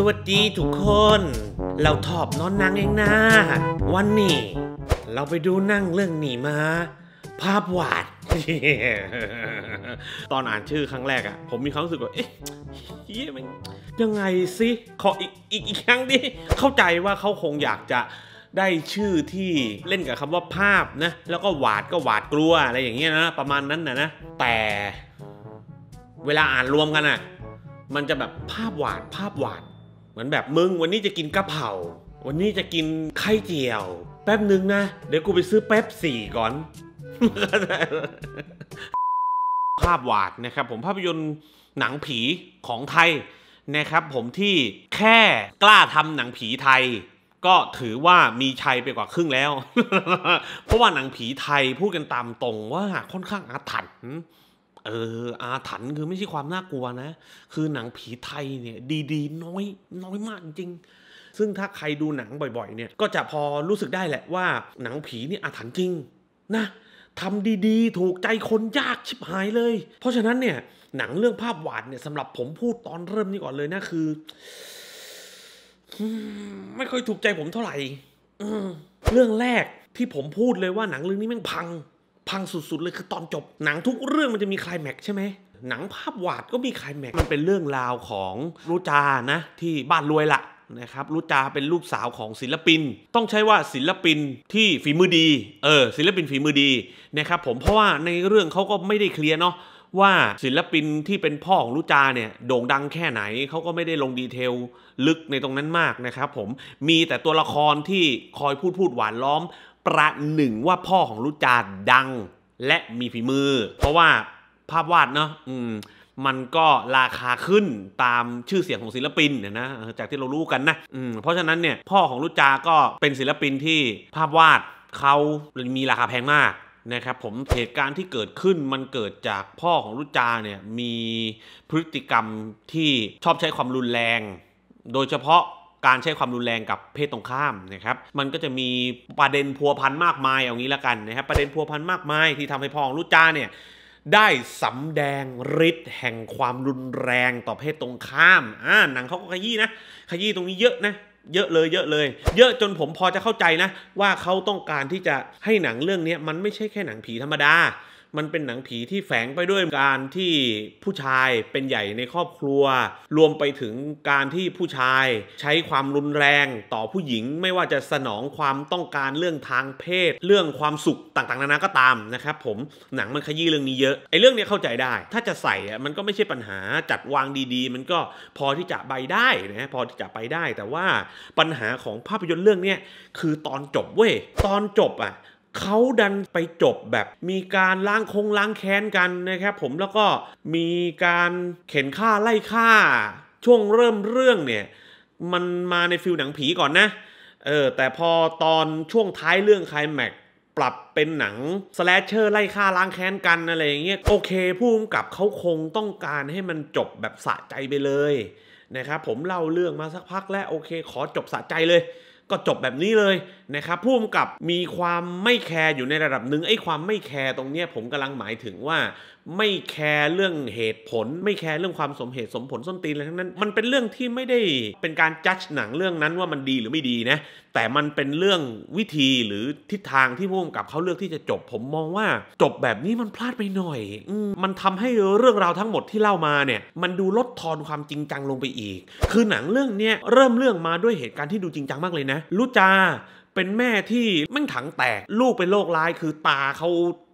สวัสดีทุกคน เราทอบนอนนางเองนะวันนี้ เราไปดูนั่งเรื่องหนีมา ภาพวาด ตอนอ่านชื่อครั้งแรกอะผมมีความรู้สึกว่าเอ๊ะเฮ้ยมันยังไงสิขออีกอีกอีกครั้ง ดิ เข้าใจว่าเขาคงอยากจะได้ชื่อที่เล่นกับคำว่าภาพนะ แล้วก็หวาดก็หวาดกลัวอะไรอย่างเงี้ยนะประมาณนั้นนะนะ แต่ เวลาอ่านรวมกันอะมันจะแบบภาพหวาดภาพหวาดเหมือนแบบมึงวันนี้จะกินกะเพราวันนี้จะกินไข่เจียว แป๊บหนึ่งนะ เดี๋ยวกูไปซื้อแป๊บสี่ก่อน ภาพหวาดนะครับ ผมภาพยนตร์หนังผีของไทยนะครับผมที่แค่กล้าทำหนังผีไทย ก็ถือว่ามีชัยไปกว่าครึ่งแล้ว เพราะว่าหนังผีไทยพูดกันตามตรงว่าค่อนข้างอาถรรพ์เออ อาถรรพ์คือไม่ใช่ความน่ากลัวนะ คือหนังผีไทยเนี่ย ดีๆ น้อย น้อยมากจริง ซึ่งถ้าใครดูหนังบ่อยๆ เนี่ย ก็จะพอรู้สึกได้แหละว่าหนังผีนี่อาถรรพ์จริง นะทำดีๆ ถูกใจคนยากชิบหายเลย เพราะฉะนั้นเนี่ย หนังเรื่องภาพหวานเนี่ยสำหรับผมพูดตอนเริ่มนี่ก่อนเลยนะ คือไม่ค่อยถูกใจผมเท่าไหร่เรื่องแรกที่ผมพูดเลยว่า หนังเรื่องนี้แม่งพังพังสุดๆเลยคือตอนจบหนังทุกเรื่องมันจะมีคลายแม็กใช่ไหม หนังภาพวาดก็มีคลายแม็กมันเป็นเรื่องราวของรูจานะ ที่บ้านรวยละนะครับรูจาเป็นลูกสาวของศิลปิน ต้องใช้ว่าศิลปินที่ฝีมือดี เออศิลปินฝีมือดีนะครับผมเพราะว่าในเรื่องเขาก็ไม่ได้เคลียร์เนาะว่าศิลปินที่เป็นพ่อของลูจาเนี่ยโด่งดังแค่ไหนเขาก็ไม่ได้ลงดีเทลลึกในตรงนั้นมากนะครับผมมีแต่ตัวละครที่คอยพูดพูดหวานล้อมประหนึ่งว่าพ่อของลุจาดังและมีฝีมือ เพราะว่าภาพวาดเนาะอืมมันก็ราคาขึ้นตามชื่อเสียงของศิลปินเนี่ยนะจากที่เรารู้กันนะอืมเพราะฉะนั้นเนี่ยพ่อของลุจาก็เป็นศิลปินที่ภาพวาดเขามีราคาแพงมากนะครับผมเหตุการณ์ที่เกิดขึ้นมันเกิดจากพ่อของลุจาเนี่ยมีพฤติกรรมที่ชอบใช้ความรุนแรง โดยเฉพาะการใช้ความรุนแรงกับเพศตรงข้ามนะครับ มันก็จะมีประเด็นพัวพันมากมายเอางี้ละกันนะครับ ประเด็นพัวพันมากมายที่ทำให้พองลุจ้าเนี่ยได้สำแดงฤทธิ์แห่งความรุนแรงต่อเพศตรงข้ามอ่าหนังเขาก็ขยี้นะ ขยี้ตรงนี้เยอะนะ เยอะเลย เยอะเลย เยอะจนผมพอจะเข้าใจนะว่าเขาต้องการที่จะให้หนังเรื่องนี้มันไม่ใช่แค่หนังผีธรรมดามันเป็นหนังผีที่แฝงไปด้วยการที่ผู้ชายเป็นใหญ่ในครอบครัว รวมไปถึงการที่ผู้ชายใช้ความรุนแรงต่อผู้หญิงไม่ว่าจะสนองความต้องการเรื่องทางเพศ เรื่องความสุขต่างๆ นานาก็ตาม นะครับผมหนังมันขยี้เรื่องนี้เยอะไอ้เรื่องนี้เข้าใจได้ถ้าจะใส่มันก็ไม่ใช่ปัญหาจัดวางดีๆ มันก็พอที่จะไปได้นะพอที่จะไปได้แต่ว่าปัญหาของภาพยนตร์เรื่องนี้คือตอนจบเว้ยตอนจบอ่ะเขาดันไปจบแบบมีการล้างคงล้างแค้นกันนะครับผมแล้วก็มีการเข็นฆ่าไล่ฆ่า ช่วงเริ่มเรื่องเนี่ยมันมาในฟิลหนังผีก่อนนะเออแต่พอตอนช่วงท้ายเรื่องคลายแม็กปรับเป็นหนังสแลชเชอร์ไล่ฆ่าล้างแค้นกันอะไรอย่างเงี้ยโอเคผู้กำกับเขาคงต้องการให้มันจบแบบสะใจไปเลยนะครับผมเล่าเรื่องมาสักพักแล้วโอเค ขอจบสะใจเลยก็จบแบบนี้เลยนะครับผู้กำกับมีความไม่แคร์อยู่ในระดับหนึ่งไอ้ความไม่แคร์ตรงเนี้ยผมกำลังหมายถึงว่าไม่แคร์เรื่องเหตุผล ไม่แคร์เรื่องความสมเหตุสมผลส้นตีนอะไรทั้งนั้น มันเป็นเรื่องที่ไม่ได้เป็นการจัดหนังเรื่องนั้นว่ามันดีหรือไม่ดีนะ แต่มันเป็นเรื่องวิธีหรือทิศทางที่พมวงกับเขาเลือกที่จะจบผมมองว่า จบแบบนี้มันพลาดไปหน่อยมันทำให้เรื่องราวทั้งหมดที่เล่ามาเนี่ย มันดูลดทอนความจริงจังลงไปอีก คือหนังเรื่องเนี้ยเริ่มเรื่องมาด้วยเหตุการณ์ที่ดูจริงจังมากเลยนะลุจา เป็นแม่ที่แม่งถังแตก ลูกเป็นโรคร้ายคือตาเขา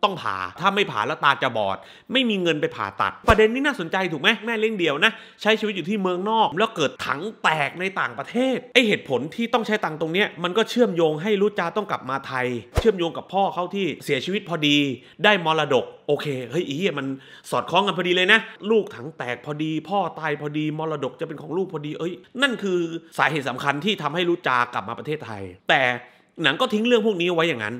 ต้องผ่าถ้าไม่ผ่าแล้วตาจะบอด ไม่มีเงินไปผ่าตัดประเด็นนี้น่าสนใจถูกไหมแม่เลี้ยงเดี่ยวนะใช้ชีวิตอยู่ที่เมืองนอก แล้วเกิดถังแตกในต่างประเทศ ไอเหตุผลที่ต้องใช้ตังตรงเนี้ยมันก็เชื่อมโยงให้รุจาต้องกลับมาไทย เชื่อมโยงกับพ่อเขาที่เสียชีวิตพอดีได้มรดกโอเคเฮ้ยอีมันสอดคล้องกันพอดีเลยนะลูกถังแตกพอดี พ่อตายพอดีมรดกจะเป็นของลูกพอดีเอ้ย นั่นคือสาเหตุสำคัญที่ทำให้รุจากลับมาประเทศไทย แต่หนังก็ทิ้งเรื่องพวกนี้ไว้อย่างนั้น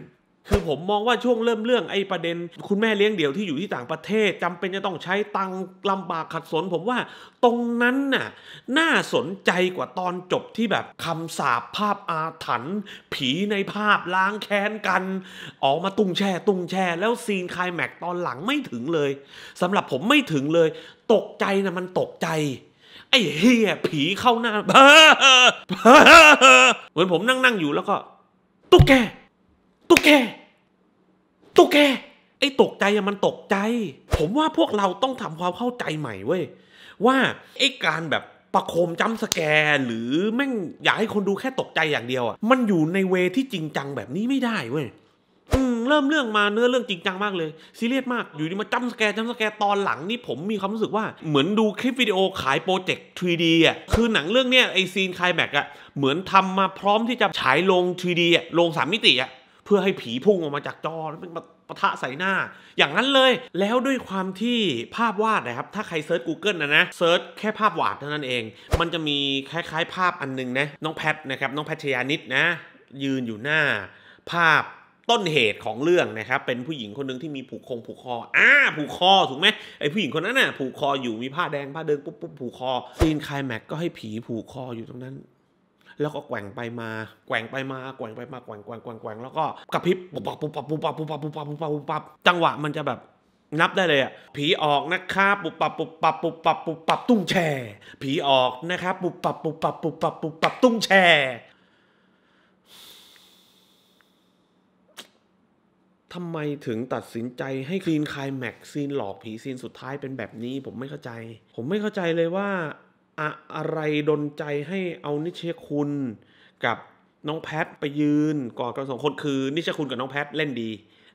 คือผมมองว่าช่วงเริ่มเรื่องไอ้ประเด็น คุณแม่เลี้ยงเดี่ยวที่อยู่ที่ต่างประเทศ จำเป็นจะต้องใช้ตังลำบากขัดสน ผมว่าตรงนั้นน่ะ น่าสนใจกว่าตอนจบที่แบบคํำสาปภาพอาถรรพ์ผีในภาพล้างแค้นกัน ออกมาตุงแช่ ตุงแช่ แล้วซีนคลายแม็กตอนหลังไม่ถึงเลย สำหรับผมไม่ถึงเลย ตกใจนะมันตกใจ ไอ้เฮียผีเข้าหน้าเหมือนผมนั่งนั่งอยู่แล้วก็ ตุ๊กแกตุ๊กแกตุ๊กแกไอ้ตกใจอะมันตกใจ ผมว่าพวกเราต้องทำความเข้าใจใหม่เว้ยว่าไอ้การแบบประโคมจำสแกรหรือแม่งอยากให้คนดูแค่ตกใจอย่างเดียวอะมันอยู่ในเวที่จริงจังแบบนี้ไม่ได้เว้ยอืมเริ่มเรื่องมาเนื้อเรื่องจริงจังมากเลยซีเรียสมากอยู่นี่มาจำสแกรจำสแกรตอนหลังนี่ผมมีความรู้สึกว่าเหมือนดูคลิปวิดีโอขายโปรเจกต์ 3D อ่ะคือหนังเรื่องเนี้ยไอซีนคลายแม็กอ่ะ เหมือนทำมาพร้อมที่จะฉายลง 3D อ่ะลงสามมิติอ่ะพื่อให้ผีพุ่งออกมาจากจอแล้วมันปะทะใส่หน้า อย่างนั้นเลย แล้วด้วยความที่ภาพวาดนะครับถ้าใครเซิร์ช Google นะนะเซิร์ชแค่ภาพวาดเท่านั้นเอง มันจะมีคล้าย ๆ ภาพอันนึงนะน้องแพทนะครับน้องแพทชยานิดนะ ยืนอยู่หน้า ภาพต้นเหตุของเรื่องนะครับเป็นผู้หญิงคนหนึ่งที่มีผูกคงผูกคออ่าผูกคอถูกไหมไอผู้หญิงคนนั้นน่ะผูกคออยู่มีผ้าแดงผ้าเดิงปุ๊บปุ๊บผูกคอซีนคลายแม็กก็ให้ผีผูกคออยู่ตรงนั้นแล้วก็แกว่งไปมาแกว่งไป มาแกว่งไปมาแกว่งแกว่งแกว่งแกว่งแล้วก็กระพริบปุ๊บปั๊บ ปุ๊บปั๊บ ปุ๊บปั๊บ ปุ๊บปั๊บปุบปับปุบปับปุบปับจังหวะมันจะแบบนับได้เลยอ่ะผีออกนะครับปุ๊บปั๊บ ปุ๊บปั๊บ ปุ๊บปั๊บ ปุ๊บปั๊บ ตุ้งแช่ผีออกนะครับปุ๊บปั๊บ ปุ๊บปั๊บ ปุ๊บปับปุบปับตุ้งแช่ทำไมถึงตัดสินใจให้ซีนคลายแม็กซีนหลอกผีซีนสุดท้ายเป็นแบบนี้ ผมไม่เข้าใจ ผมไม่เข้าใจเลยว่าอะไรดนใจให้เอานิเชคุณกับน้องแพทไปยืนกอดกันสองคนคือ นิเชคุณกับน้องแพทเล่นดี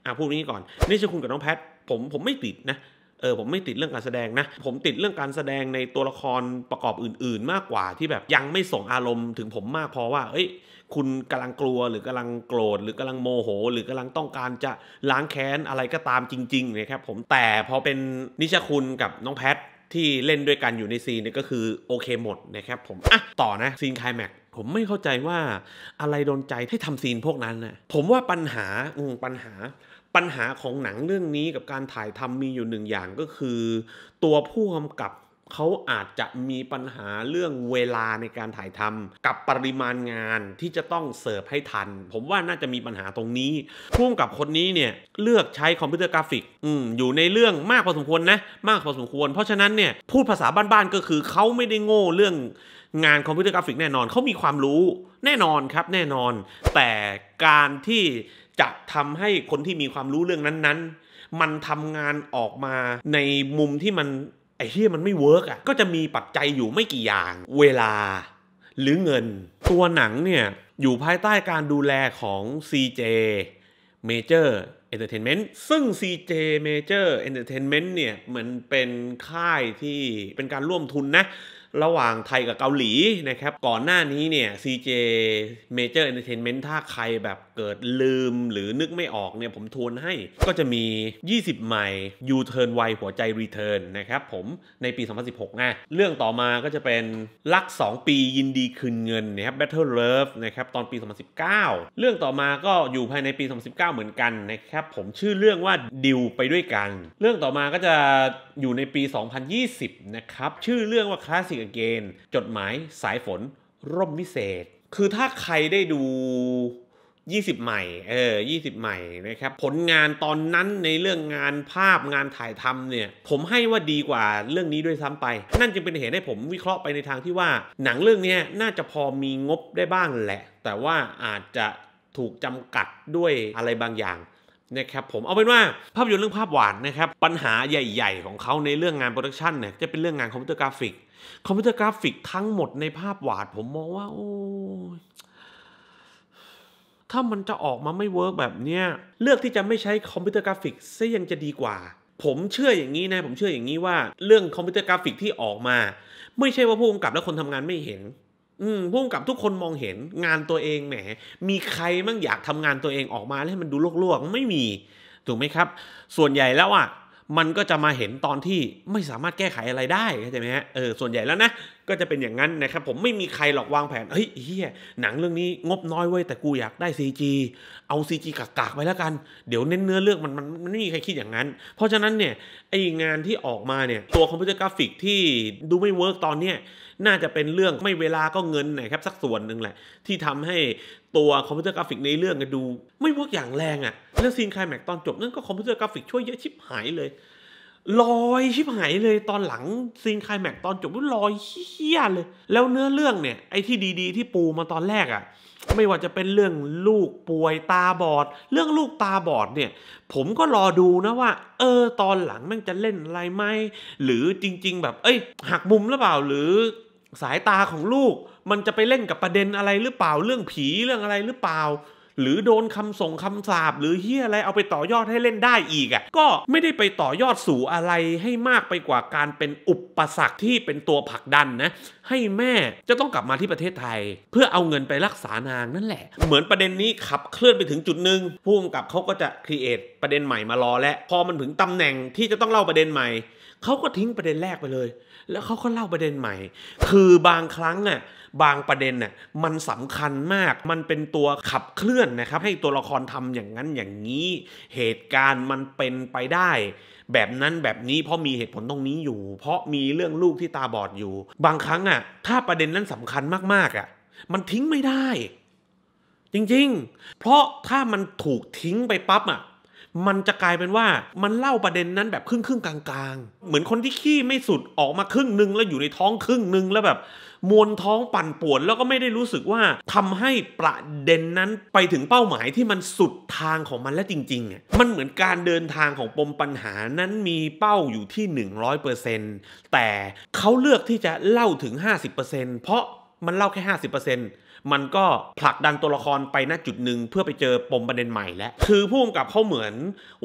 อ่ะพูดงี้ก่อน นิเชคุณกับน้องแพท ผมผมไม่ติดนะเออผมไม่ติดเรื่องการแสดงนะ ผมติดเรื่องการแสดงในตัวละครประกอบอื่น ๆ มากกว่าที่แบบยังไม่ส่งอารมณ์ถึงผมมากพอว่า เอ้ย คุณกำลังกลัวหรือกำลังโกรธหรือกำลังโมโห หรือกำลังต้องการจะล้างแค้นอะไรก็ตามจริงๆนะครับ ผมแต่พอเป็นนิชคุณกับน้องแพทที่เล่นด้วยกันอยู่ในซีนเนี่ยก็คือ โอเคหมดนะครับผมอ่ะต่อนะ ซีนคลายแม็ก ผมไม่เข้าใจว่าอะไรโดนใจให้ทำซีนพวกนั้นนะผมว่าปัญหาอืมปัญหาปัญหาของหนังเรื่องนี้กับการถ่ายทำมีอยู่หนึ่งอย่างก็คือ ตัวผู้กำกับเขาอาจจะมีปัญหาเรื่องเวลาในการถ่ายทำกับปริมาณงานที่จะต้องเสิร์ฟให้ทัน ผมว่าน่าจะมีปัญหาตรงนี้พุ่งกับคนนี้เนี่ยเลือกใช้คอมพิวเตอร์กราฟิก อืมอยู่ในเรื่องมากพอสมควรนะมากพอสมควร เพราะฉะนั้นเนี่ยพูดภาษาบ้านๆก็คือ เขาไม่ได้โง่เรื่องงานคอมพิวเตอร์กราฟิกแน่นอนเขามีความรู้ แน่นอนครับ แน่นอน แต่การที่จะทำให้คนที่มีความรู้เรื่องนั้น ๆ มันทำงานออกมาในมุมที่มันไอ้ที่มันไม่เวิร์กอ่ะก็จะมีปัจจัยอยู่ไม่กี่อย่าง เวลาหรือเงินตัวหนังเนี่ย อยู่ภายใต้การดูแลของ CJ Major Entertainment ซึ่ง CJ Major Entertainment เนี่ยมันเป็นค่ายที่เป็นการร่วมทุนนะระหว่างไทยกับเกาหลีนะครับ ก่อนหน้านี้เนี่ย CJ Major Entertainment ถ้าใครแบบเกิดลืมหรือนึกไม่ออกเนี่ย ผมทวนให้ก็จะมี 20 ใหม่ยูเทิร์นไวหัวใจรีเทิร์นนะครับ ผมในปี 2016นะเรื่องต่อมาก็จะเป็นรัก2ปียินดีคืนเงินนะครับ Battle Love นะครับ ตอนปี 2019 เรื่องต่อมาก็อยู่ภายในปี 2019 เหมือนกันนะครับ ผมชื่อเรื่องว่าดิวไปด้วยกัน เรื่องต่อมาก็จะอยู่ในปี 2020นะครับชื่อเรื่องว่าคลาสสิกเกณจดหมายสายฝน ร่มวิเศษ คือถ้าใครได้ดู 20 ใหม่เออ20 ใหม่นะครับผลงานตอนนั้นในเรื่องงานภาพงานถ่ายทำเนี่ยผมให้ว่าดีกว่าเรื่องนี้ด้วยซ้ำไปนั่นจึงเป็นเหตุให้ผมวิเคราะห์ไปในทางที่ว่า หนังเรื่องนี้น่าจะพอมีงบได้บ้างแหละ แต่ว่าอาจจะถูกจำกัดด้วยอะไรบางอย่างนะครับผมเอาเป็นว่า ภาพยนตร์เรื่องภาพหวานนะครับปัญหาใหญ่ ๆ ของเขาในเรื่องงานโปรดักชันเนี่ยจะเป็นเรื่องงานคอมพิวเตอร์กราฟิกคอมพิวเตอร์กราฟิกทั้งหมดในภาพวาดผมมองว่าโอ้ถ้ามันจะออกมาไม่เวิร์กแบบเนี้ยเลือกที่จะไม่ใช้คอมพิวเตอร์กราฟิกซะยังจะดีกว่า ผมเชื่ออย่างนี้นะ ผมเชื่ออย่างนี้ว่า เรื่องคอมพิวเตอร์กราฟิกที่ออกมา ไม่ใช่ว่าผู้กำกับและคนทำงานไม่เห็น อืมผู้กำกับทุกคนมองเห็นงานตัวเองแหม มีใครมั่งอยากทำงานตัวเองออกมาแล้วให้มันดูโลกๆไม่มี ถูกไหมครับ ส่วนใหญ่แล้วอ่ะมันก็จะมาเห็นตอนที่ไม่สามารถแก้ไขอะไรได้เข้าใจไหมฮะเออส่วนใหญ่แล้วนะก็จะเป็นอย่างนั้นนะครับผมไม่มีใครหลอกวางแผน เฮ้ยเฮียหนังเรื่องนี้งบน้อยเว้ยแต่กูอยากได้ CG เอา CG กากๆไปแล้วกันเดี๋ยวเน้นเนื้อเรื่องมันมันมันไม่มีใครคิดอย่างนั้น เพราะฉะนั้นเนี่ยไองานที่ออกมาเนี่ยตัวคอมพิวเตอร์กราฟิกที่ดูไม่เวิร์กตอนเนี้ยน่าจะเป็นเรื่องไม่เวลาก็เงินนะครับสักส่วนหนึ่งแหละ ที่ทำให้ัวคอมพิวเตอร์กราฟิกในเรื่องดู ไม่เวิร์กอย่างแรงอะ่ะแล้วซีนคลายแม็กตอนจบนั่นก็คอมพิวเตอร์กราฟิกช่วยเยอะชิบหายเลยลอยชิบหายเลยตอนหลังซีนคลายแม็กตอนจบก็ลอยเฮี้ยเลย แล้วเนื้อเรื่องเนี่ยไอ้ที่ดีๆ ที่ปูมาตอนแรกอะ่ะไม่ว่าจะเป็นเรื่องลูกป่วยตาบอด เรื่องลูกตาบอดเนี่ย ผมก็รอดูนะว่า เออ ตอนหลังมันจะเล่นอะไรไหม หรือจริง ๆ แบบเอ้ยหักมุมหรือเปล่าหรือสายตาของลูกมันจะไปเล่นกับประเด็นอะไรหรือเปล่า เรื่องผีเรื่องอะไรหรือเปล่า หรือโดนคำส่งคำสาบหรือเฮียอะไรเอาไปต่อยอดให้เล่นได้อีกอะ่ะ ก็ไม่ได้ไปต่อยอดสู่อะไรให้มากไปกว่าการเป็นอุปสรรคที่เป็นตัวผลักดันนะ ให้แม่จะต้องกลับมาที่ประเทศไทย เพื่อเอาเงินไปรักษานางนั่นแหละ เหมือนประเด็นนี้ขับเคลื่อนไปถึงจุดหนึ่งผู้กำกับเขาก็จะครีเอทประเด็นใหม่มารอและพอมันถึงตำแหน่งที่จะต้องเล่าประเด็นใหม่ เขาก็ทิ้งประเด็นแรกไปเลย แล้วเขาก็เล่าประเด็นใหม่ คือบางครั้งอ่ะบางประเด็นน่ยมันสำคัญมาก มันเป็นตัวขับเคลื่อนนะครับ ให้ตัวละครทำอย่างนั้นอย่างนี้ เหตุการณ์มันเป็นไปได้ แบบนั้นแบบนี้เพราะมีเหตุผลตรงนี้อยู่ เพราะมีเรื่องลูกที่ตาบอดอยู่ บางครั้งอะ่ะ ถ้าประเด็นนั้นสำคัญมากๆอะ่ะ มันทิ้งไม่ได้ จริงๆ เพราะถ้ามันถูกทิ้งไปปั๊บอะ่ะ มันจะกลายเป็นว่ามันเล่าประเด็นนั้นแบบครึ่งครึ่งกลางๆ เหมือนคนที่ขี้ไม่สุดออกมาครึ่งนึงแล้วอยู่ในท้องครึ่งนึงแล้วแบบมวนท้องปั่นป่วนแล้วก็ไม่ได้รู้สึกว่า ทำให้ประเด็นนั้นไปถึงเป้าหมายที่มันสุดทางของมันแล้วจริงๆเนี่ยมันเหมือนการเดินทางของปมปัญหานั้นมีเป้าอยู่ที่ 100%แต่เขาเลือกที่จะเล่าถึง 50%เพราะมันเล่าแค่ 50%มันก็ผลักดันตัวละครไปณจุดหนึ่งเพื่อไปเจอปมประเด็นใหม่และคือพ่้กกับเขาเหมือน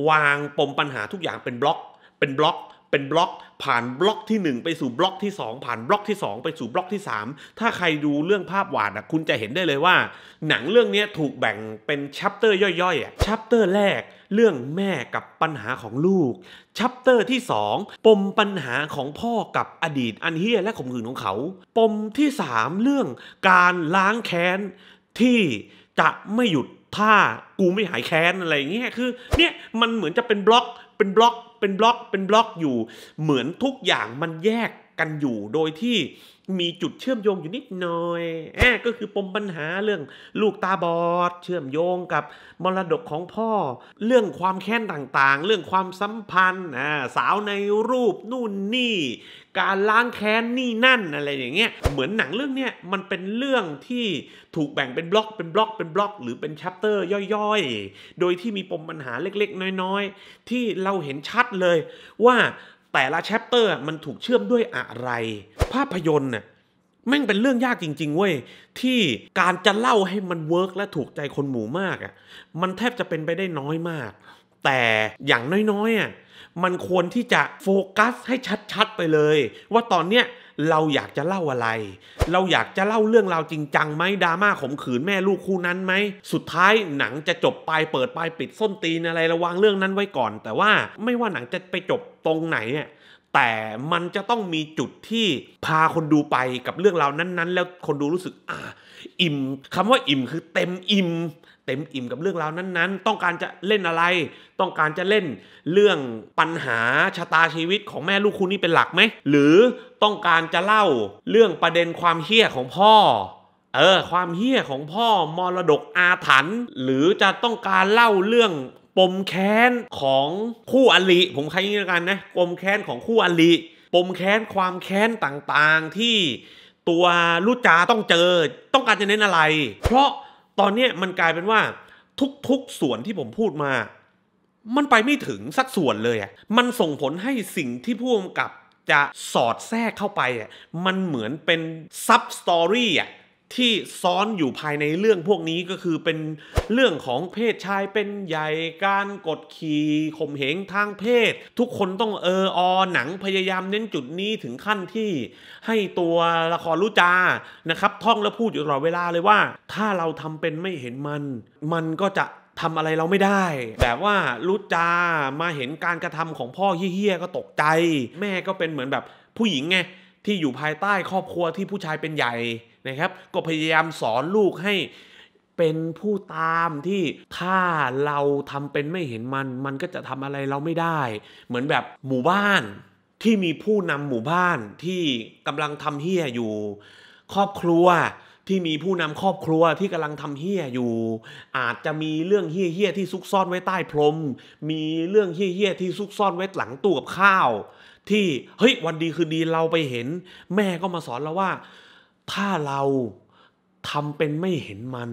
วางปมปัญหาทุกอย่างเป็นบล็อกเป็นบล็อกเป็นบล็อกผ่านบล็อกที่ 1 ไปสู่บล็อกที่ 2 ผ่านบล็อกที่ 2 ไปสู่บล็อกที่ 3 ถ้าใครดูเรื่องภาพวาดนะคุณจะเห็นได้เลยว่า หนังเรื่องนี้ถูกแบ่งเป็นชัปเตอร์ย่อยๆอ่ะชัปเตอร์แรกเรื่องแม่กับปัญหาของลูกชัปเตอร์ที่ 2 ปมปัญหาของพ่อกับอดีตอันเฮียและข่มขืนของเขา ปมที่ 3 เรื่องการล้างแค้นที่จะไม่หยุดถ้ากูไม่หายแค้นอะไรอย่างเงี้ยคือเนี่ยมันเหมือนจะเป็นบล็อกเป็นบล็อกเป็นบล็อก เป็นบล็อกอยู่ เหมือนทุกอย่างมันแยกันอยู่โดยที่มีจุดเชื่อมโยงอยู่นิดหน่อยแอบก็คือปมปัญหาเรื่องลูกตาบอดเชื่อมโยงกับมรดกของพ่อ เรื่องความแค้นต่างๆ เรื่องความสัมพันธ์ สาวในรูปนู่นนี่ การล้างแค้นนี่นั่นอะไรอย่างเงี้ย เหมือนหนังเรื่องเนี้ยมันเป็นเรื่องที่ถูกแบ่งเป็นบล็อกเป็นบล็อก เป็นบล็อกหรือเป็นชัปเตอร์ย่อยๆ โดยที่มีปมปัญหาเล็กๆ น้อยๆ ที่เราเห็นชัดเลยว่าแต่ละแชปเตอร์มันถูกเชื่อมด้วยอะไร ภาพยนตร์เนี่ยแม่งเป็นเรื่องยากจริงๆเว้ยที่การจะเล่าให้มันเวิร์กและถูกใจคนหมู่มากอ่ะมันแทบจะเป็นไปได้น้อยมาก แต่อย่างน้อยๆอ่ะมันควรที่จะโฟกัสให้ชัดๆไปเลย ว่าตอนเนี้ยเราอยากจะเล่าอะไร เราอยากจะเล่าเรื่องราวจริงจังไหมดราม่าข่มขืนแม่ลูกคู่นั้นไหมสุดท้ายหนังจะจบปลายเปิดปลายปิดส้นตีนอะไรระวังเรื่องนั้นไว้ก่อน แต่ว่าไม่ว่าหนังจะไปจบตรงไหนเนี่ยแต่มันจะต้องมีจุดที่พาคนดูไปกับเรื่องราวนั้น ๆ แล้วคนดูรู้สึกอ่า อิ่มคำว่าอิ่มคือเต็มอิ่มเต็มอิ่มกับเรื่องราวนั้นๆ ต้องการจะเล่นอะไร ต้องการจะเล่นเรื่องปัญหาชะตาชีวิตของแม่ลูกคู่นี้เป็นหลักไหม หรือต้องการจะเล่าเรื่องประเด็นความเฮี้ยของพ่อ เออความเฮี้ยของพ่อมรดกอาถรรพ์ หรือจะต้องการเล่าเรื่องปมแค้น ของคู่อลิผมใครนี้กันนะ ปมแค้นของคู่อลิปมแค้นความแค้นต่างๆ ที่ตัวลูกจาต้องเจอ ต้องการจะเน้นอะไร เพราะตอนนี้มันกลายเป็นว่าทุกๆ ส่วนที่ผมพูดมา มันไปไม่ถึงสักส่วนเลยอ่ะ มันส่งผลให้สิ่งที่ผู้กำกับจะสอดแทรกเข้าไปอ่ะ มันเหมือนเป็นซับสตอรี่อ่ะที่ซ้อนอยู่ภายในเรื่องพวกนี้ก็คือเป็นเรื่องของเพศชายเป็นใหญ่การกดขี่ข่มเหงทางเพศ ทุกคนต้องเอออหนังพยายามเน้นจุดนี้ถึงขั้นที่ให้ตัวละครรู้จา นะครับ ท่องและพูดอยู่ตลอดเวลาเลยว่าถ้าเราทำเป็นไม่เห็นมัน มันก็จะทำอะไรเราไม่ได้แบบว่ารู้จา มาเห็นการกระทำของพ่อเฮี้ยๆก็ตกใจ แม่ก็เป็นเหมือนแบบผู้หญิงไงที่อยู่ภายใต้ครอบครัวที่ผู้ชายเป็นใหญ่นะครับก็พยายามสอนลูกให้เป็นผู้ตามที่ถ้าเราทำเป็นไม่เห็นมันมันก็จะทำอะไรเราไม่ได้ เหมือนแบบหมู่บ้านที่มีผู้นำหมู่บ้านที่กำลังทำเฮี้ยอยู่ ครอบครัวที่มีผู้นำครอบครัวที่กำลังทำเฮี้ยอยู่ อาจจะมีเรื่องเฮี้ยเฮี้ยที่ซุกซ่อนไว้ใต้พรม มีเรื่องเฮี้ยเฮี้ยที่ซุกซ่อนไว้หลังตู้กับข้าว ที่เฮ้ยวันดีคืนดีเราไปเห็น แม่ก็มาสอนเราว่าถ้าเราทำเป็นไม่เห็นมัน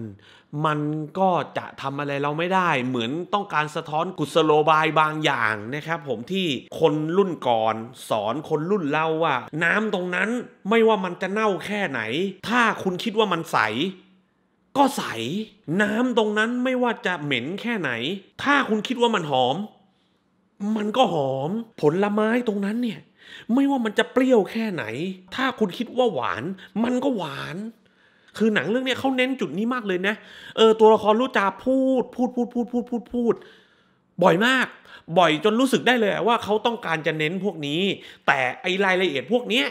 มันก็จะทำอะไรเราไม่ได้ เหมือนต้องการสะท้อนกุศโลบายบางอย่าง นะครับ ผมที่คนรุ่นก่อน สอนคนรุ่นเราว่า น้ำตรงนั้นไม่ว่ามันจะเน่าแค่ไหน ถ้าคุณคิดว่ามันใส ก็ใส น้ำตรงนั้นไม่ว่าจะเหม็นแค่ไหน ถ้าคุณคิดว่ามันหอม มันก็หอม ผลไม้ตรงนั้นเนี่ยไม่ว่ามันจะเปรี้ยวแค่ไหน ถ้าคุณคิดว่าหวาน มันก็หวาน คือหนังเรื่องนี้เขาเน้นจุดนี้มากเลยนะ เออ ตัวละครรู้จาพูดพูดพูดพูดพูดพูดพูด บ่อยมาก บ่อยจนรู้สึกได้เลยว่าเขาต้องการจะเน้นพวกนี้ แต่ไอรายละเอียดพวกนี้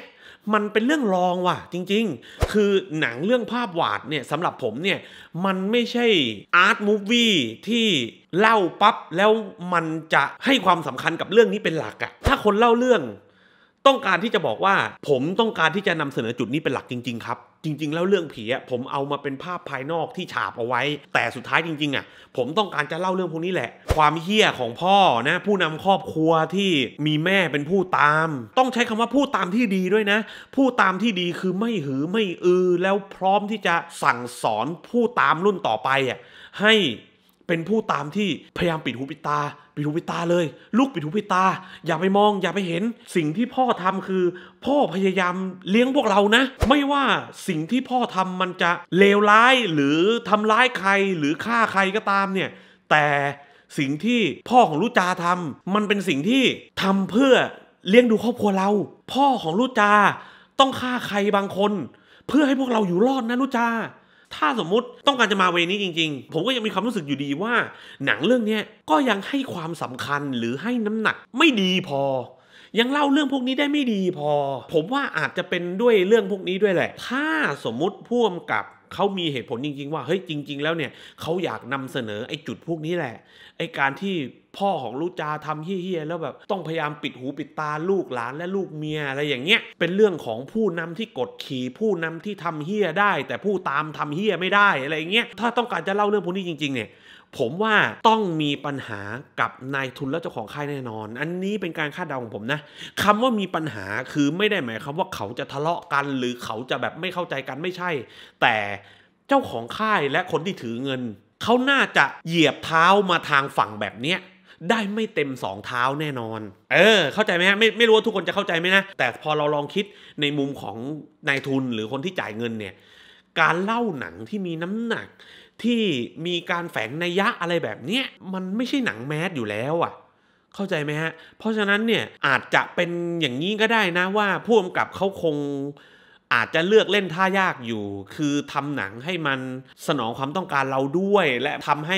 มันเป็นเรื่องรองว่ะ จริงๆ คือหนังเรื่องภาพวาดเนี่ยสำหรับผมเนี่ย มันไม่ใช่อาร์ตมูฟวี่ที่เล่าปับ๊บแล้วมันจะให้ความสำคัญกับเรื่องนี้เป็นหลักอะถ้าคนเล่าเรื่องต้องการที่จะบอกว่าผมต้องการที่จะนำเสนอจุดนี้เป็นหลักจริงๆครับ จริงๆ แล้วเรื่องผีผมเอามาเป็นภาพภายนอกที่ฉาบเอาไว้ แต่สุดท้ายจริงๆ อ่ะ ผมต้องการจะเล่าเรื่องพวกนี้แหละ ความเฮี้ยของพ่อนะ ผู้นำครอบครัวที่มีแม่เป็นผู้ตาม ต้องใช้คำว่าผู้ตามที่ดีด้วยนะ ผู้ตามที่ดีคือไม่หือไม่อือแล้วพร้อมที่จะสั่งสอนผู้ตามรุ่นต่อไปอ่ะให้เป็นผู้ตามที่พยายามปิดหูปิดตาปิดหูปิดตาเลย ลูกปิดหูปิดตา อย่าไปมอง อย่าไปเห็นสิ่งที่พ่อทำคือ พ่อพยายามเลี้ยงพวกเรานะ ไม่ว่าสิ่งที่พ่อทำมันจะเลวร้ายหรือทำร้ายใครหรือฆ่าใครก็ตามเนี่ยแต่สิ่งที่พ่อของลูกจาทำมันเป็นสิ่งที่ทำเพื่อเลี้ยงดูครอบครัวเรา พ่อของลูกจาต้องฆ่าใครบางคน เพื่อให้พวกเราอยู่รอดนะลูกจาถ้าสมมุติต้องการจะมาเวนี้จริงๆ ผมก็ยังมีความรู้สึกอยู่ดีว่า หนังเรื่องนี้ก็ยังให้ความสำคัญหรือให้น้ำหนัก ไม่ดีพอ ยังเล่าเรื่องพวกนี้ได้ไม่ดีพอ ผมว่าอาจจะเป็นด้วยเรื่องพวกนี้ด้วยแหละถ้าสมมุติพ่วงกับเขามีเหตุผลจริงๆ ว่าเฮ้ยจริง ๆ แล้วเนี่ยเขาอยากนำเสนอไอ้จุดพวกนี้แหละไอ้การที่พ่อของลูกจาทำเฮี้ยๆแล้วแบบต้องพยายามปิดหูปิดตาลูกหลานและลูกเมียอะไรอย่างเงี้ยเป็นเรื่องของผู้นำที่กดขี่ผู้นำที่ทำเฮี้ยได้ แต่ผู้ตามทำเฮี้ยไม่ได้อะไรเงี้ยถ้าต้องการจะเล่าเรื่องพวกนี้จริงๆเนี่ยผมว่าต้องมีปัญหากับนายทุนและเจ้าของค่ายแน่นอน อันนี้เป็นการคาดเดาของผมนะคำว่ามีปัญหาคือไม่ได้หมายความว่าเขาจะทะเลาะกัน หรือเขาจะแบบไม่เข้าใจกันไม่ใช่ แต่เจ้าของค่ายและคนที่ถือเงิน เขาน่าจะเหยียบเท้ามาทางฝั่งแบบเนี้ยได้ไม่เต็มสองเท้าแน่นอน เออเข้าใจไหมฮะไม่ไม่รู้ว่าทุกคนจะเข้าใจไหมนะ แต่พอเราลองคิดในมุมของนายทุนหรือคนที่จ่ายเงินเนี่ย การเล่าหนังที่มีน้ำหนักที่มีการแฝงนัยยะอะไรแบบเนี้ยมันไม่ใช่หนังแมสอยู่แล้วอะ่ะ เข้าใจไหมฮะเพราะฉะนั้นเนี่ยอาจจะเป็นอย่างนี้ก็ได้นะว่าพ่วงกับเขาคง อาจจะเลือกเล่นท่ายากอยู่ คือทำหนังให้มันสนองความต้องการเราด้วย และทำให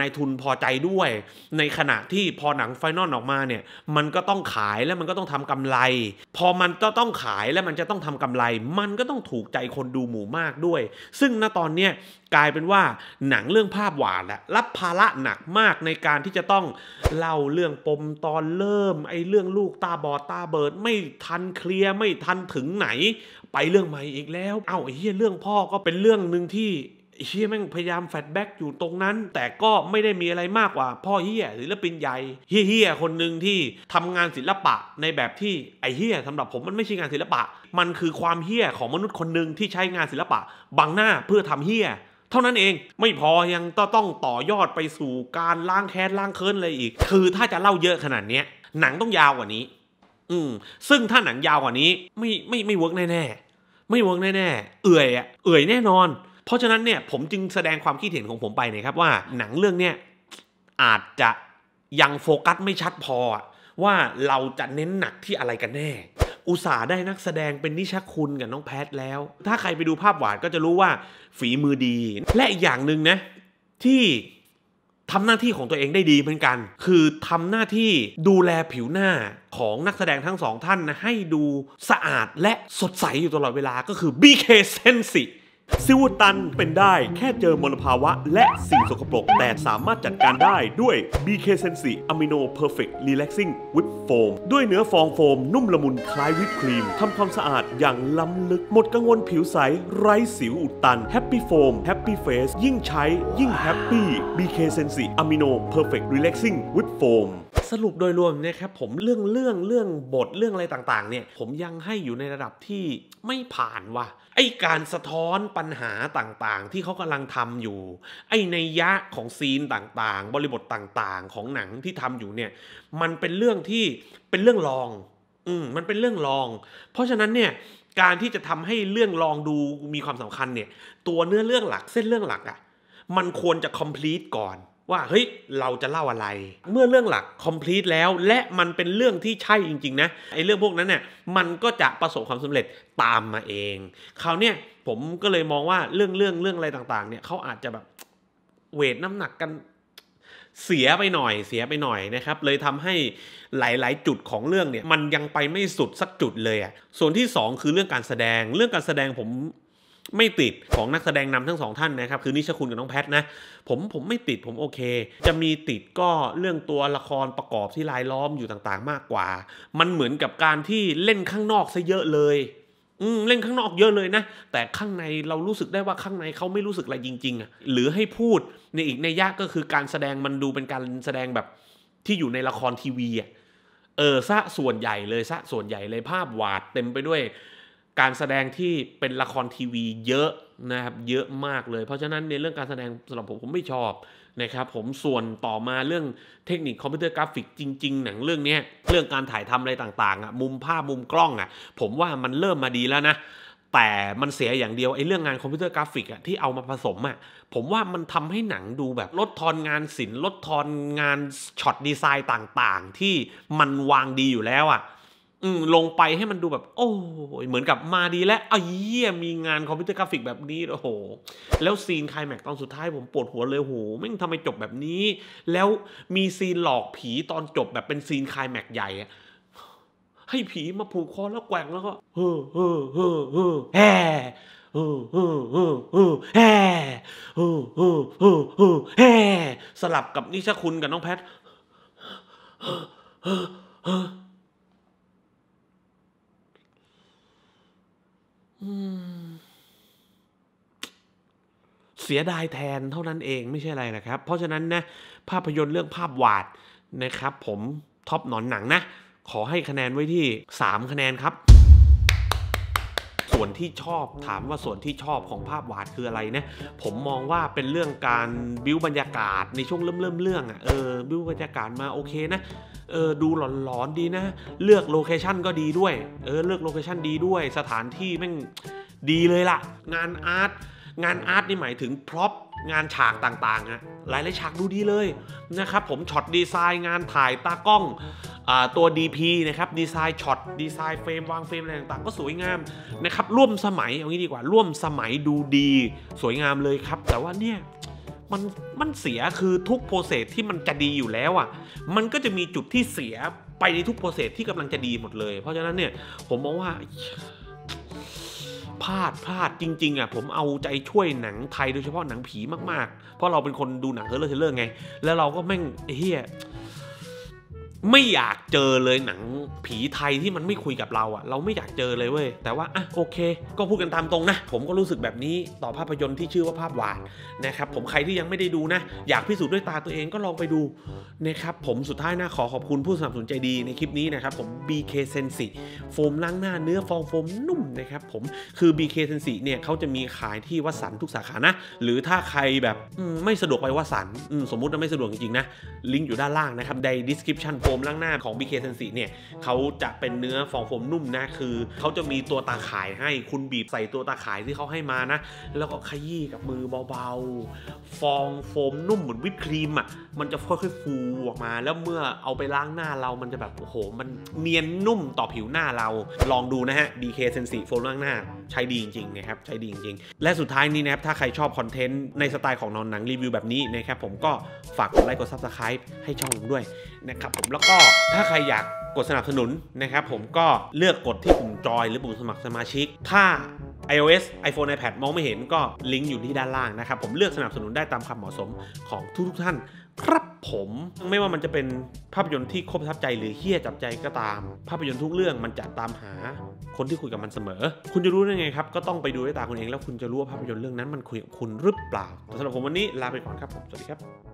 นายทุนพอใจด้วย ในขณะที่พอหนังไฟนอลออกมาเนี่ย มันก็ต้องขายแล้วมันก็ต้องทำกำไร พอมันก็ต้องขายแล้วมันจะต้องทำกำไร มันก็ต้องถูกใจคนดูหมู่มากด้วย ซึ่งณตอนเนี้ยกลายเป็นว่าหนังเรื่องภาพหวานแหละรับภาระหนักมากในการที่จะต้องเล่าเรื่องปมตอนเริ่ม ไอ้เรื่องลูกตาบอดตาเบิดไม่ทันเคลียร์ไม่ทันถึงไหน ไปเรื่องใหม่อีกแล้ว เอา้าไอ้เฮียเรื่องพ่อก็เป็นเรื่องหนึ่งที่เฮียแม่งพยายามแฟดแบ็กอยู่ตรงนั้น แต่ก็ไม่ได้มีอะไรมากกว่า พ่อเฮียศิลปินใหญ่เฮียคนหนึ่งที่ทำงานศิลปะในแบบที่ไอเฮียสาหรับผมมันไม่ใช่งานศิลปะ มันคือความเฮียของมนุษย์คนหนึ่งที่ใช้งานศิลปะบังหน้าเพื่อทำเฮียเท่านั้นเอง ไม่พอยังต้องต่อยอดไปสู่การล้างแค้นล้างเคินอะไรอีก คือถ้าจะเล่าเยอะขนาดเนี้ยหนังต้องยาวกว่านี้ อืม ซึ่งถ้าหนังยาวกว่านี้ไม่ไม่ไม่เวิร์กแน่แน่ไม่เวิร์กแน่แน่เอื่อยอ่ะเอื่อยแน่นอนเพราะฉะนั้นเนี่ย ผมจึงแสดงความคิดเห็นของผมไปนะครับว่าหนังเรื่องเนี้ยอาจจะยังโฟกัสไม่ชัดพอว่าเราจะเน้นหนักที่อะไรกันแน่ อุตส่าห์ได้นักแสดงเป็นนิชคุณกับน้องแพทแล้ว ถ้าใครไปดูภาพหวานก็จะรู้ว่าฝีมือดี และอีกอย่างหนึ่งนะที่ทำหน้าที่ของตัวเองได้ดีเหมือนกัน คือทำหน้าที่ดูแลผิวหน้าของนักแสดงทั้งสองท่านนะให้ดูสะอาดและสดใสอยู่ตลอดเวลาก็คือ BK Sensi ซิวตันเป็นได้แค่เจอมลภาวะ และสิ่งสกปรกแต่สามารถจัดการได้ด้วย BK Sensi Amino Perfect Relaxing Whip Foam ด้วยเนื้อฟองโฟม นุ่มละมุน คล้ายวิปครีม ทำความสะอาดอย่างล้ำลึก หมดกังวลผิวใส ไร้สิวอุดตัน Happy Foam Happy Face ยิ่งใช้ ยิ่งแฮปปี้ BK Sensi Amino Perfect Relaxing Whip Foam สรุปโดยรวมเนี่ยครับ ผมเรื่องเรื่องเรื่องบทเรื่องอะไรต่างๆเนี่ยผมยังให้อยู่ในระดับที่ไม่ผ่านว่ะไอการสะท้อนปัญหาต่างๆ ที่เขากำลังทำอยู่ ไอในยะของซีนต่างๆ บริบทต่างๆของหนังที่ทำอยู่เนี่ยมันเป็นเรื่องที่เป็นเรื่องลอง อืมมันเป็นเรื่องลอง เพราะฉะนั้นเนี่ยการที่จะทำให้เรื่องลองดูมีความสำคัญเนี่ย ตัวเนื้อเรื่องหลักเส้นเรื่องหลักอะ่ะมันควรจะ complete ก่อนว่าเฮ้ยเราจะเล่าอะไร เมื่อเรื่องหลักคอมพลีทแล้วและมันเป็นเรื่องที่ใช่จริงๆนะไอ้เรื่องพวกนั้นเนี่ยมันก็จะประสบความสำเร็จตามมาเองคราวเนี้ยผมก็เลยมองว่าเรื่องเรื่องเรื่องอะไรต่างๆเนี่ยเขาอาจจะแบบเวทน้ำหนักกันเสียไปหน่อย เสียไปหน่อยนะครับ เลยทำให้หลาย ๆจุดของเรื่องเนี่ยมันยังไปไม่สุดสักจุดเลยอ่ะส่วนที่ 2 คือเรื่องการแสดงเรื่องการแสดงผมไม่ติดของนักแสดงนำทั้งสองท่านนะครับ คือนิชคุณกับน้องแพทนะ ผมผมไม่ติดผมโอเค จะมีติดก็เรื่องตัวละครประกอบที่รายล้อมอยู่ต่างๆมากกว่า มันเหมือนกับการที่เล่นข้างนอกซะเยอะเลยเล่นข้างนอกเยอะเลยนะ แต่ข้างในเรารู้สึกได้ว่าข้างในเขาไม่รู้สึกอะไรจริง ๆอ่ะหรือให้พูดในอีกในยากก็คือการแสดงมันดูเป็นการแสดงแบบที่อยู่ในละครทีวีอ่ะเออซะส่วนใหญ่เลยซะส่วนใหญ่เลยภาพหวาดเต็มไปด้วยการแสดงที่เป็นละครทีวีเยอะนะครับเยอะมากเลย เพราะฉะนั้นในเรื่องการแสดงสำหรับผมผมไม่ชอบนะครับผมส่วนต่อมาเรื่องเทคนิคคอมพิวเตอร์กราฟิกจริงๆ หนังเรื่องนี้เรื่องการถ่ายทำอะไรต่างๆอ่ะมุมภาพมุมกล้องอ่ะผมว่ามันเริ่มมาดีแล้วนะ แต่มันเสียอย่างเดียวไอ้เรื่องงานคอมพิวเตอร์กราฟิกอะที่เอามาผสมอะผมว่ามันทำให้หนังดูแบบลดทอนงานศิลป์ลดทอนงานช็อตดีไซน์ต่างๆ ที่มันวางดีอยู่แล้วอ่ะอืมลงไปให้มันดูแบบ โอ้ยเหมือนกับมาดีแล้วอ้เยี่ยมีงานคอมพิวเตอร์กราฟิกแบบนี้โอ้โห แล้วซีนคลแม็กตอนสุดท้ายผมปวดหัวเลยโอ้โหม่งทำไมจบแบบนี้ แล้วมีซีนหลอกผีตอนจบแบบเป็นซีนคลแม็กใหญ่ให้ผีมาผูกคอแล้วแกว่งแล้วก็เฮ้อเฮ้อเฮ้อเฮ้อเฮ่เออเออเออเออฮ่เออเออเออเออฮ่สลับกับนิชคุณกับน้องแพทเออเออเสียดายแทนเท่านั้นเองไม่ใช่อะไรนะครับ เพราะฉะนั้นนะ ภาพยนตร์เรื่องภาพวาดนะครับ ผมท็อปหนอนหนังนะ ขอให้คะแนนไว้ที่ 3คะแนนครับ ส่วนที่ชอบถามว่าส่วนที่ชอบของภาพวาดคืออะไรนะ ผมมองว่าเป็นเรื่องการ บิวบรรยากาศในช่วงเริ่มเริ่มเรื่องอะ่ะเออ บิวบรรยากาศมาโอเคนะเออดูหลอนๆดีนะเลือกโลเคชั่นก็ดีด้วยเออเลือกโลเคชั่นดีด้วยสถานที่แม่ง ดีเลยล่ะ งานอาร์ตงานอาร์ตนี่หมายถึงพร็อพงานฉากต่างๆนะหลายๆฉากดูดีเลยนะครับผมช็อตดีไซน์ งานถ่ายตากล้องตัว DP นะครับดีไซน์ช็อตดีไซน์เฟรมวางเฟรมอะไรต่างๆก็สวยงามนะครับร่วมสมัยเอางี้ดีกว่าร่วมสมัยดูดี สวยงามเลยครับแต่ว่าเนี่ยมันมันเสียคือทุกโปรเซสที่มันจะดีอยู่แล้วอะ่ะ มันก็จะมีจุดที่เสียไปในทุกโปรเซสที่กำลังจะดีหมดเลย เพราะฉะนั้นเนี่ยผมมองว่าพลาดพลาดจริง ๆอ่ะผมเอาใจช่วยหนังไทยโดยเฉพาะหนังผีมาก ๆ เพราะเราเป็นคนดูหนังเฮอร์เรอร์ไง แล้วเราก็แม่งเฮียไม่อยากเจอเลยหนังผีไทยที่มันไม่คุยกับเราอะเราไม่อยากเจอเลยเว้ย แต่ว่าอ่ะโอเคก็พูดกันตามตรงนะ ผมก็รู้สึกแบบนี้ต่อภาพยนตร์ที่ชื่อว่าภาพหวานนะครับผมใครที่ยังไม่ได้ดูนะ อยากพิสูจน์ด้วยตาตัวเองก็ลองไปดูนะครับผมสุดท้ายนะขอขอบคุณผู้สนับสนุนใจดีในคลิปนี้นะครับ ผม BK Sensi โฟมล้างหน้าเนื้อฟองโฟมนุ่มนะครับผมคือ BK Sensi เนี่ยเขาจะมีขายที่วัสันทุกสาขานะ หรือถ้าใครแบบไม่สะดวกไปวัสันสมมุติว่าไม่สะดวกจริงๆนะลิงก์อยู่ด้านล่างนะครับใน description โมล่างหน้าของ BK s e n s i เนี่ยเขาจะเป็นเนื้อฟองโฟมนุ่มนะคือเขาจะมีตัวตาข่ายให้คุณบีบใส่ตัวตาข่ายที่เขาให้มานะ แล้วก็ขยี้กับมือเบาๆฟองโฟมนุ่มเหมือนวิปครีมอ่ะ มันจะค่อยๆฟูออกมา แล้วเมื่อเอาไปล้างหน้าเรามันจะแบบโอ้โห มันเนียนนุ่มต่อผิวหน้าเราลองดูนะฮะ BK s e n s i โฟมล้างหน้าใช้ดีจริงๆนะครับใช้ดีจริงๆ และสุดท้ายนี้นะครับถ้าใครชอบคอนเทนต์ในสไตล์ของนอนหนังรีวิวแบบนี้นะครับผมก็ฝากกดไลค์กดซับสไคร b e ให้ช่องผมด้วยนะครับผมแล้วก็ถ้าใครอยากกดสนับสนุนนะครับผมก็เลือกกดที่ปุ่มจอยหรือปุ่มสมัครสมาชิก ถ้า iOS iPhone iPad มองไม่เห็นก็ลิงก์อยู่ที่ด้านล่างนะครับผมเลือกสนับสนุนได้ตามความเหมาะสมของทุกทุกท่านครับผมไม่ว่ามันจะเป็นภาพยนตร์ที่ครบทับใจหรือเฮี้ยจับใจก็ตาม ภาพยนตร์ทุกเรื่องมันจะตามหาคนที่คุยกับมันเสมอ คุณจะรู้ได้ไงครับก็ต้องไปดูด้วยตาคุณเองแล้ว คุณจะรู้ว่าภาพยนตร์เรื่องนั้นมันคุยกับคุณหรือเปล่าสำหรับผมวันนี้ลาไปก่อนครับผมสวัสดีครับ